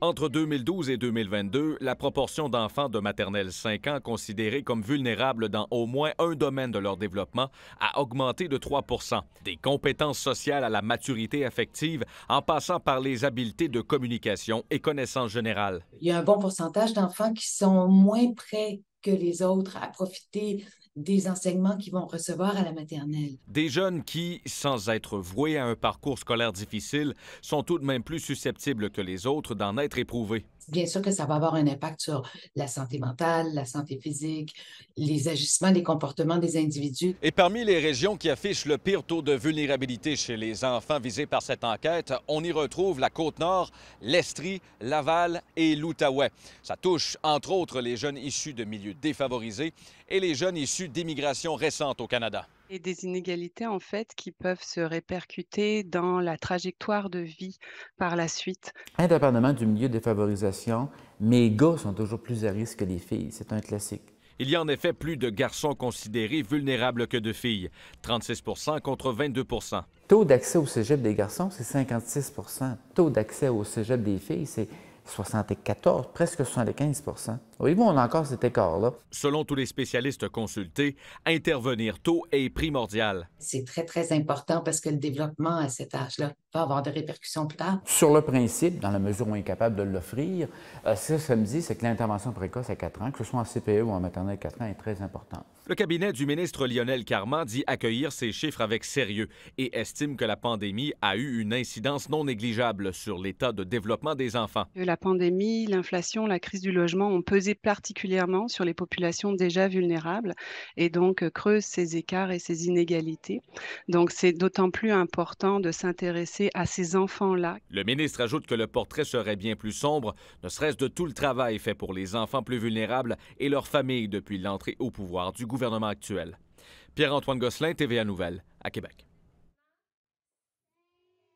Entre 2012 et 2022, la proportion d'enfants de maternelle 5 ans considérés comme vulnérables dans au moins un domaine de leur développement a augmenté de 3 Des compétences sociales à la maturité affective, en passant par les habiletés de communication et connaissances générales. Il y a un bon pourcentage d'enfants qui sont moins prêts que les autres à profiter des enseignements qu'ils vont recevoir à la maternelle. Des jeunes qui, sans être voués à un parcours scolaire difficile, sont tout de même plus susceptibles que les autres d'en être éprouvés bien sûr que ça va avoir un impact sur la santé mentale, la santé physique, les agissements, les comportements des individus. Et parmi les régions qui affichent le pire taux de vulnérabilité chez les enfants visés par cette enquête, on y retrouve la Côte-Nord, l'Estrie, Laval et l'Outaouais. Ça touche entre autres les jeunes issus de milieux défavorisés et les jeunes issus d'immigration récentes au Canada. Et des inégalités, en fait, qui peuvent se répercuter dans la trajectoire de vie par la suite. Indépendamment du milieu de favorisation, mes gars sont toujours plus à risque que les filles. C'est un classique. Il y a en effet plus de garçons considérés vulnérables que de filles, 36 contre 22 Taux d'accès au cégep des garçons, c'est 56 Taux d'accès au cégep des filles, c'est 74, presque 75 oui, bon, on a encore cet écart-là. Selon tous les spécialistes consultés, intervenir tôt est primordial. C'est très, très important parce que le développement à cet âge-là va avoir des répercussions plus tard. Sur le principe, dans la mesure où on est capable de l'offrir, ça, euh, ce que ça me dit, c'est que l'intervention précoce à 4 ans, que ce soit en CPE ou en maternelle 4 ans, est très importante. Le cabinet du ministre Lionel Carman dit accueillir ces chiffres avec sérieux et estime que la pandémie a eu une incidence non négligeable sur l'état de développement des enfants. La pandémie, l'inflation, la crise du logement ont pesé particulièrement sur les populations déjà vulnérables et donc euh, creuse ces écarts et ces inégalités. Donc c'est d'autant plus important de s'intéresser à ces enfants-là. Le ministre ajoute que le portrait serait bien plus sombre, ne serait-ce de tout le travail fait pour les enfants plus vulnérables et leurs familles depuis l'entrée au pouvoir du gouvernement actuel. Pierre-Antoine Gosselin, TVA Nouvelle, à Québec.